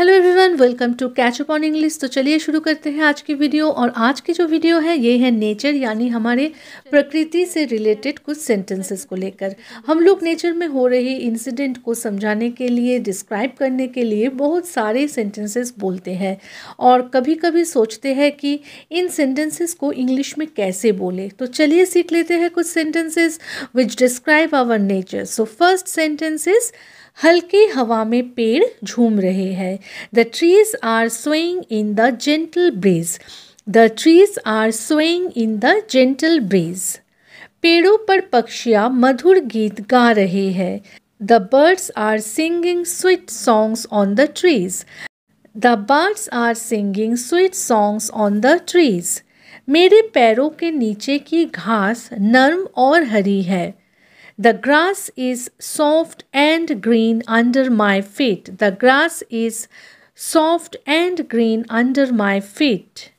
Hello everyone welcome to catch up on English तो चलिए शुरू करते हैं आज की वीडियो और आज की जो वीडियो है ये है नेचर यानी हमारे प्रकृति से रिलेटेड कुछ सेंटेंसेस को लेकर हम लोग नेचर में हो रही इंसिडेंट को समझाने के लिए डिस्क्राइब करने के लिए बहुत सारे सेंटेंसेस बोलते हैं और कभी कभी सोचते हैं कि इन सेंटेंसेस को इंग्लिश में कैसे बोले तो चलिए सीख लेते हैं कुछ sentences which describe our nature so first sentences हल्की हवा में पेड़ झूम रहे हैं the trees are swing in the gentle breeze the trees are swing in the gentle breeze पेड़ों पर पक्षियाँ मधुर गीत गा रहे हैं the birds are singing sweet songs on the trees the birds are singing sweet songs on the trees मेरे पैरों के नीचे की घास नर्म और हरी है The grass is soft and green under my feet. The grass is soft and green under my feet.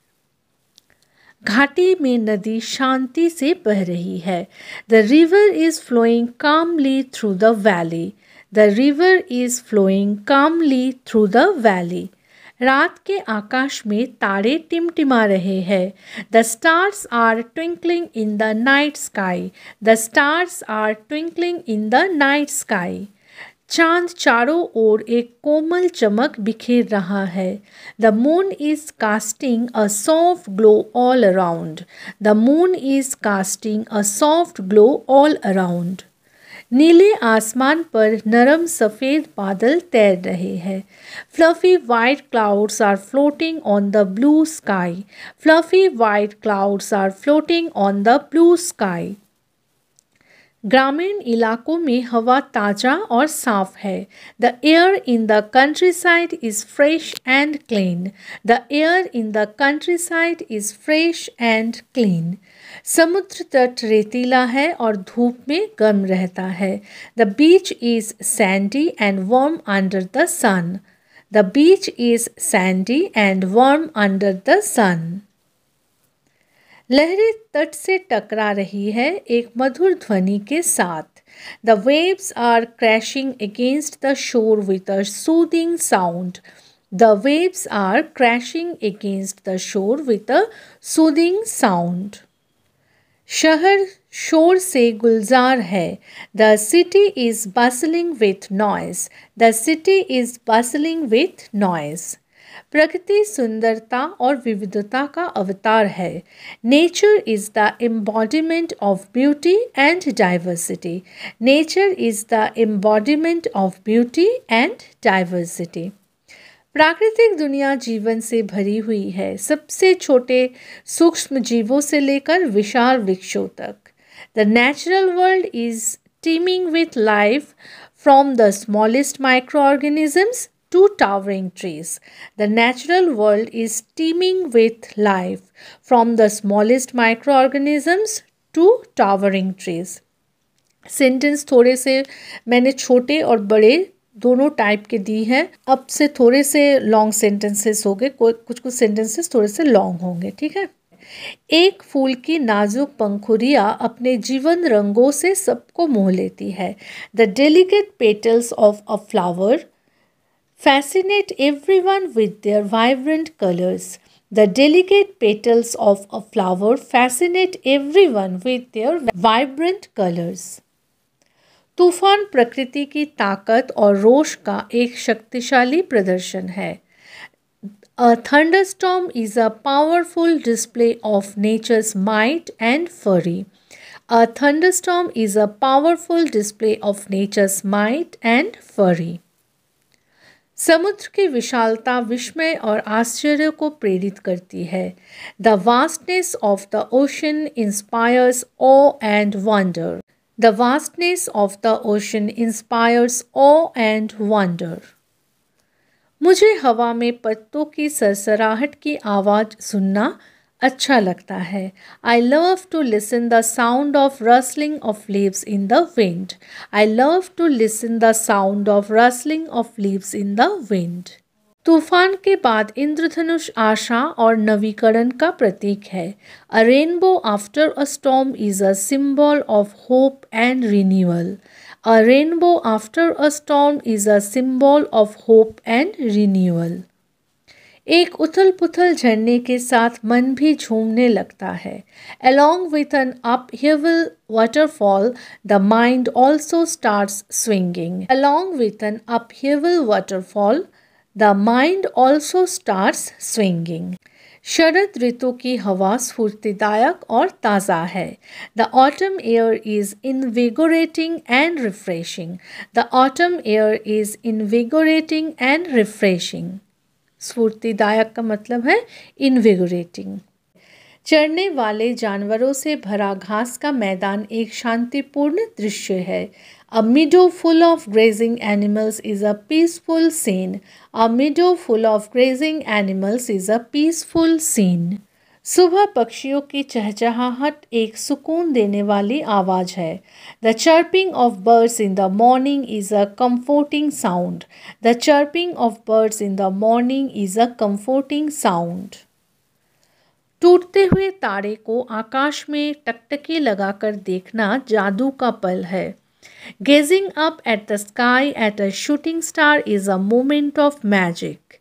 घाटी में नदी शांति से बह रही है the river is flowing calmly through the valley the river is flowing calmly through the valley रात के आकाश में तारे टिमटिमा रहे हैं the stars are twinkling in the night sky the stars are twinkling in the night sky चांद चारों ओर एक कोमल चमक बिखेर रहा है the moon is casting a soft glow all around the moon is casting a soft glow all around नीले आसमान पर नरम सफेद बादल तैर रहे हैं fluffy white clouds are floating on the blue sky fluffy white clouds are floating on the blue sky ग्रामीण इलाकों में हवा ताज़ा और साफ है the air in the countryside is fresh and clean the air in the countryside is fresh and clean समुद्र तट रेतीला है और धूप में गर्म रहता है the beach is sandy and warm under the sun the beach is sandy and warm under the sun लहरें तट से टकरा रही है एक मधुर ध्वनि के साथ the waves are crashing against the shore with a soothing sound the waves are crashing against the shore with a soothing sound शहर शोर से गुलजार है the city is bustling with noise the city is bustling with noise प्रकृति सुंदरता और विविधता का अवतार है nature is the embodiment of beauty and diversity nature is the embodiment of beauty and diversity प्राकृतिक दुनिया जीवन से भरी हुई है सबसे छोटे सूक्ष्म जीवों से लेकर विशाल वृक्षों तक the natural world is teeming with life from the smallest microorganisms two towering trees. The natural world is teeming with life, from the smallest microorganisms to towering trees. Sentence थोड़े से मैंने छोटे और बड़े दोनों टाइप के दी हैं अब से थोड़े से लॉन्ग सेंटेंसेस होंगे कुछ कुछ सेंटेंसेस थोड़े से लॉन्ग होंगे ठीक है एक फूल की नाजुक पंखुरिया अपने जीवन रंगों से सबको मोह लेती है the delicate petals of a flower fascinate everyone with their vibrant colors. The delicate petals of a flower fascinate everyone with their vibrant colors. तूफान प्रकृति की ताकत और रोष का एक शक्तिशाली प्रदर्शन है A thunderstorm is a powerful display of nature's might and fury. A thunderstorm is a powerful display of nature's might and fury. समुद्र की विशालता विस्मय और आश्चर्य को प्रेरित करती है the vastness of the ocean inspires awe and wonder the vastness of the ocean inspires awe and wonder मुझे हवा में पत्तों की सरसराहट की आवाज़ सुनना अच्छा लगता है I love to listen the sound of rustling of leaves in the wind I love to listen the sound of rustling of leaves in the wind तूफान के बाद इंद्रधनुष आशा और नवीकरण का प्रतीक है a rainbow after a storm is a symbol of hope and renewal a rainbow after a storm is a symbol of hope and renewal एक उथल पुथल झरने के साथ मन भी झूमने लगता है along with an waterfall the mind also start swinging swinging. With an up upheaval waterfall the mind also start swinging शरद ऋतु की हवा स्फूर्तिदायक और ताज़ा है the autumn air is invigorating and refreshing the autumn air is invigorating and refreshing स्फूर्तिदायक का मतलब है इनविगोरेटिंग चढ़ने वाले जानवरों से भरा घास का मैदान एक शांतिपूर्ण दृश्य है a meadow full of grazing animals is a peaceful scene a meadow full of grazing animals is a peaceful scene सुबह पक्षियों की चहचहाहट एक सुकून देने वाली आवाज़ है the chirping of birds in the morning is a comforting sound the chirping of birds in the morning is a comforting sound टूटते हुए तारे को आकाश में टकटकी लगाकर देखना जादू का पल है gazing up at the sky at a shooting star is a moment of magic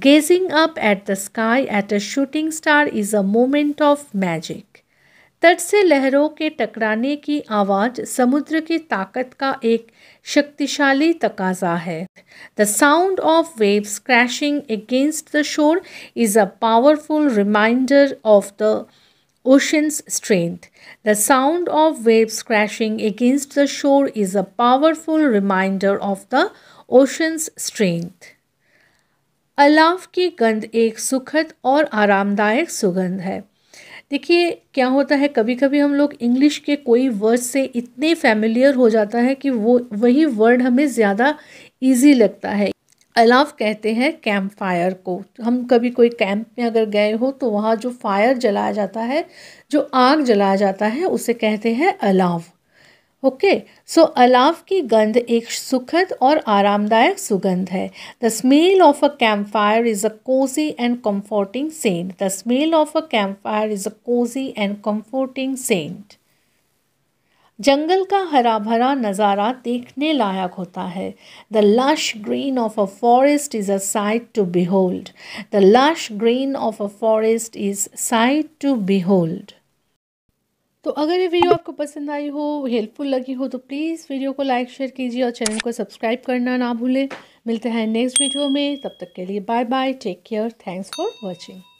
Gazing up at the sky at a shooting star is a moment of magic. तट से लहरों के टकराने की आवाज़ समुद्र की ताकत का एक शक्तिशाली तकाजा है the sound of waves crashing against the shore is a powerful reminder of the ocean's strength. The sound of waves crashing against the shore is a powerful reminder of the ocean's strength. अलाव की गंध एक सुखद और आरामदायक सुगंध है देखिए क्या होता है कभी कभी हम लोग इंग्लिश के कोई वर्ड से इतने फैमिलियर हो जाता है कि वो वही वर्ड हमें ज़्यादा इजी लगता है अलाव कहते हैं कैंप फायर को हम कभी कोई कैंप में अगर गए हो तो वहाँ जो फायर जलाया जाता है जो आग जलाया जाता है उसे कहते हैं अलाव ओके सो अलाव की गंध एक सुखद और आरामदायक सुगंध है the smell of a campfire is a cosy and comforting scent the smell of a campfire is a cosy and comforting scent जंगल का हरा भरा नज़ारा देखने लायक होता है the lush green of a forest is a sight to behold the lush green of a forest is sight to behold तो अगर ये वीडियो आपको पसंद आई हो हेल्पफुल लगी हो तो प्लीज़ वीडियो को लाइक शेयर कीजिए और चैनल को सब्सक्राइब करना ना भूलें मिलते हैं नेक्स्ट वीडियो में तब तक के लिए bye bye take care thanks for watching